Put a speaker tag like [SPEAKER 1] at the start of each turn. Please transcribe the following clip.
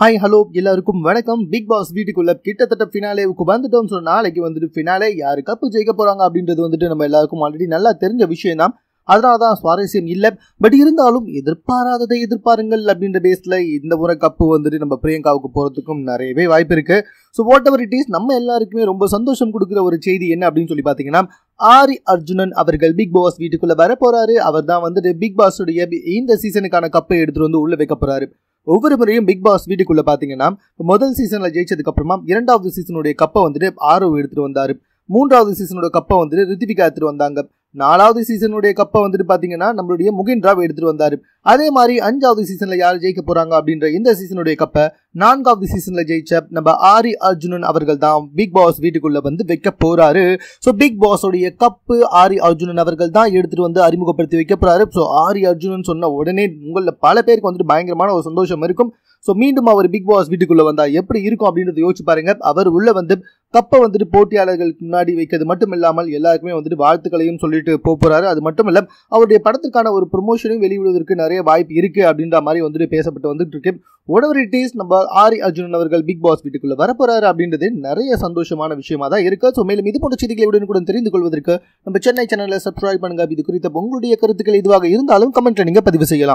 [SPEAKER 1] hi hello எல்லாருக்கும் வணக்கம் big pass வீட்டுக்குள்ள கிட்டத்தட்ட ஃபினாலே வந்துட்டோம் ஸோ நாளைக்கு வந்துட்டு ஃபினாலே யாரு கப்பு ஜெயிக்க போறாங்க அப்படின்றது வந்துட்டு நம்ம எல்லாருக்கும் ஆல்ரெடி நல்லா தெரிஞ்ச விஷயம் தான் அதனால தான் சுவாரஸ்யம் இல்லை பட் இருந்தாலும் எதிர்பாராததை எதிர்பாருங்கள் அப்படின்ற பேஸில் இந்த முறை கப்பு வந்துட்டு நம்ம பிரியங்காவுக்கு போகிறதுக்கும் நிறையவே வாய்ப்பு இருக்குது so whatever it is நம்ம எல்லாருக்குமே ரொம்ப சந்தோஷம் கொடுக்குற ஒரு செய்தி என்ன அப்படின்னு சொல்லி பார்த்தீங்கன்னா ஆரி அர்ஜுனன் அவர்கள் பிக் பாஸ் வீட்டுக்குள்ளே வர போகிறாரு அவர் தான் வந்துட்டு பிக் பாஸுடைய இந்த சீசனுக்கான கப்பை எடுத்துகிட்டு வந்து உள்ளே வைக்க போகிறாரு ஒவ்வொரு முறையும் பிக் பாஸ் வீட்டுக்குள்ள பாத்தீங்கன்னா முதல் சீசன்ல ஜெயிச்சதுக்கு அப்புறமா இரண்டாவது சீசனுடைய கப்பை வந்துட்டு ஆர்வம் எடுத்துட்டு வந்தாரு மூன்றாவது சீசனோட கப்பை வந்துட்டு ரித்திவிகா எடுத்துட்டு வந்தாங்க நாலாவது சீசனுடைய கப்பை வந்துட்டு பார்த்தீங்கன்னா நம்மளுடைய முகின் ராவ் எடுத்துட்டு வந்தார் அதே மாதிரி அஞ்சாவது சீசனில் யார் ஜெயிக்க போகிறாங்க அப்படின்ற இந்த சீசனுடைய கப்பை நான்காவது சீசனில் ஜெயிச்ச நம்ம ஆரி அர்ஜுனன் அவர்கள் தான் பிக் பாஸ் வீட்டுக்குள்ளே வந்து வைக்க போகிறாரு ஸோ பிக் பாஸோடைய கப்பு ஆரி அர்ஜுனன் அவர்கள் தான் எடுத்துகிட்டு வந்து அறிமுகப்படுத்தி வைக்க போறாரு ஸோ ஆரி அர்ஜுனன் சொன்ன உடனே உங்களில் பல பேருக்கு வந்துட்டு பயங்கரமான ஒரு சந்தோஷம் இருக்கும் ஸோ மீண்டும் அவர் பிக் பாஸ் வீட்டுக்குள்ளே வந்தால் எப்படி இருக்கும் அப்படின்றத யோசிச்சு பாருங்க அவர் உள்ளே வந்து கப்பை வந்துட்டு போட்டியாளர்களுக்கு முன்னாடி வைக்கிறது மட்டும் இல்லாமல் எல்லாருக்குமே வந்துட்டு வாழ்த்துக்களையும் சொல்லிட்டு போகிறாரு அது மட்டும் இல்ல அவருடைய படத்துக்கான ஒரு ப்ரொமோஷனும் வெளியிடுவதற்கு நிறைய வாய்ப்பு இருக்குது அப்படின்ற மாதிரி வந்துட்டு பேசப்பட்டு வந்துட்டு இருக்கு ஒடவர் இட் இஸ் நம்ம ஆரி அர்ஜுனன் அவர்கள் பிக் பாஸ் வீட்டுக்குள்ளே வரப்போறாரு அப்படின்றது நிறைய சந்தோஷமான விஷயமா தான் இருக்கு ஸோ மேலும் இது போன்ற செய்திகளை உடனுக்குடன் தெரிந்து கொள்வதற்கு நம்ம சென்னை சேனலை சப்ஸ்கிரைப் பண்ணுங்க இது குறித்த உங்களுடைய கருத்துக்கள் இதுவாக இருந்தாலும் கமெண்ட்ல நீங்கள் பதிவு செய்யலாம்